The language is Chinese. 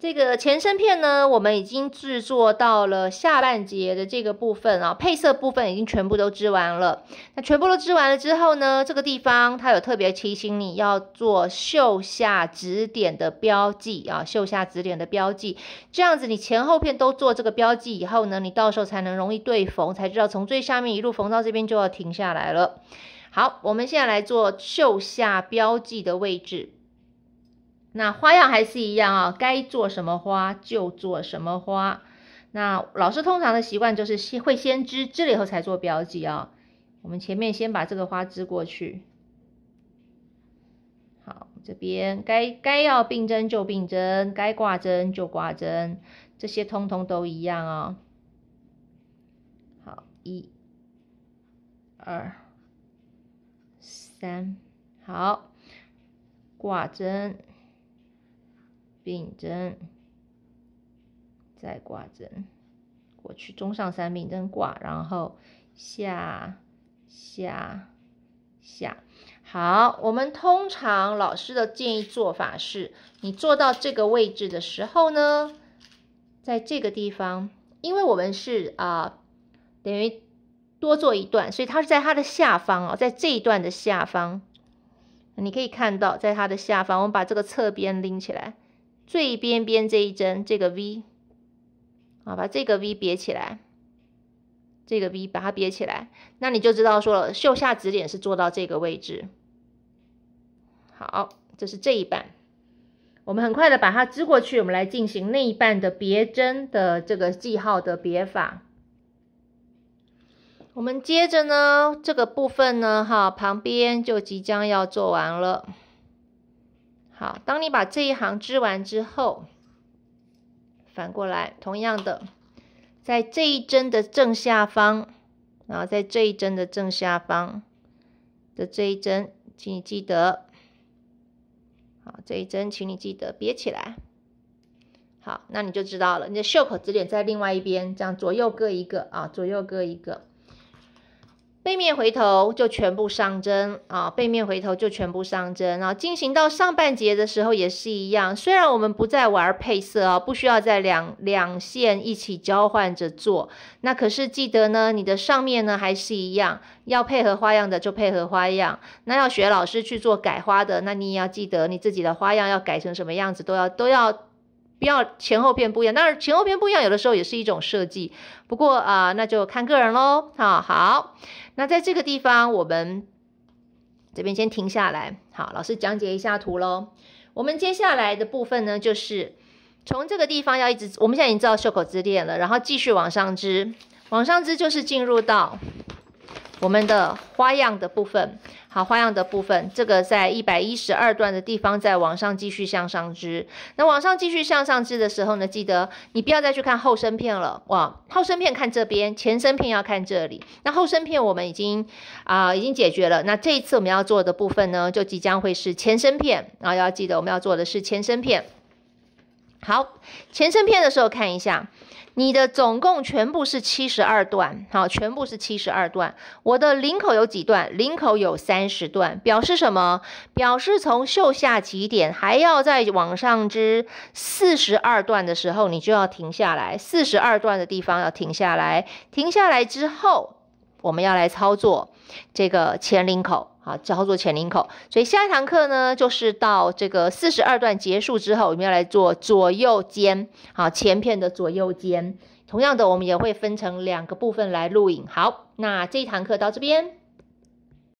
这个前身片呢，我们已经制作到了下半节的这个部分啊，配色部分已经全部都织完了。那全部都织完了之后呢，这个地方它有特别提醒你要做绣下指点的标记啊，绣下指点的标记，这样子你前后片都做这个标记以后呢，你到时候才能容易对缝，才知道从最下面一路缝到这边就要停下来了。好，我们现在来做绣下标记的位置。那花样还是一样啊，该做什么花就做什么花。那老师通常的习惯就是先会先织，织了以后才做标记啊。我们前面先把这个花织过去。好，这边该该要并针就并针，该挂针就挂针，这些通通都一样啊。好，一、二、三，好，挂针。并针，再挂针。我去中上三并针挂，然后下下下。好，我们通常老师的建议做法是，你做到这个位置的时候呢，在这个地方，因为我们是啊，等于多做一段，所以它是在它的下方哦，在这一段的下方，你可以看到，在它的下方，我们把这个侧边拎起来。最边边这一针，这个 V，好，把这个 V 别起来，这个 V 把它别起来，那你就知道说了，袖下指点是做到这个位置。好，这是这一半，我们很快的把它织过去，我们来进行那一半的别针的这个记号的别法。我们接着呢，这个部分呢，哈，旁边就即将要做完了。好，当你把这一行织完之后，反过来，同样的，在这一针的正下方，然后在这一针的正下方的这一针，请你记得，好，这一针，请你记得别起来。好，那你就知道了，你的袖口指点在另外一边，这样左右各一个啊，左右各一个。背面回头就全部上针啊，背面回头就全部上针啊。进行到上半节的时候也是一样，虽然我们不再玩配色啊，不需要在两两线一起交换着做，那可是记得呢，你的上面呢还是一样，要配合花样的就配合花样，那要学老师去做改花的，那你也要记得你自己的花样要改成什么样子，都要都要。不要前后片不一样，那前后片不一样，有的时候也是一种设计。不过啊，那就看个人喽。哈，好，那在这个地方，我们这边先停下来。好，老师讲解一下图喽。我们接下来的部分呢，就是从这个地方要一直，我们现在已经知道袖口之恋了，然后继续往上织，往上织就是进入到。我们的花样的部分，好，花样的部分，这个在一百一十二段的地方，在往上继续向上织。那往上继续向上织的时候呢，记得你不要再去看后身片了，哇，后身片看这边，前身片要看这里。那后身片我们已经啊已经解决了，那这一次我们要做的部分呢，就即将会是前身片，然后要记得我们要做的是前身片。好，前身片的时候看一下，你的总共全部是七十二段，好，全部是七十二段。我的领口有几段？领口有三十段，表示什么？表示从袖下起点还要再往上织四十二段的时候，你就要停下来。四十二段的地方要停下来，停下来之后，我们要来操作这个前领口。啊，好做前领口，所以下一堂课呢，就是到这个四十二段结束之后，我们要来做左右肩，好前片的左右肩，同样的，我们也会分成两个部分来录影。好，那这一堂课到这边。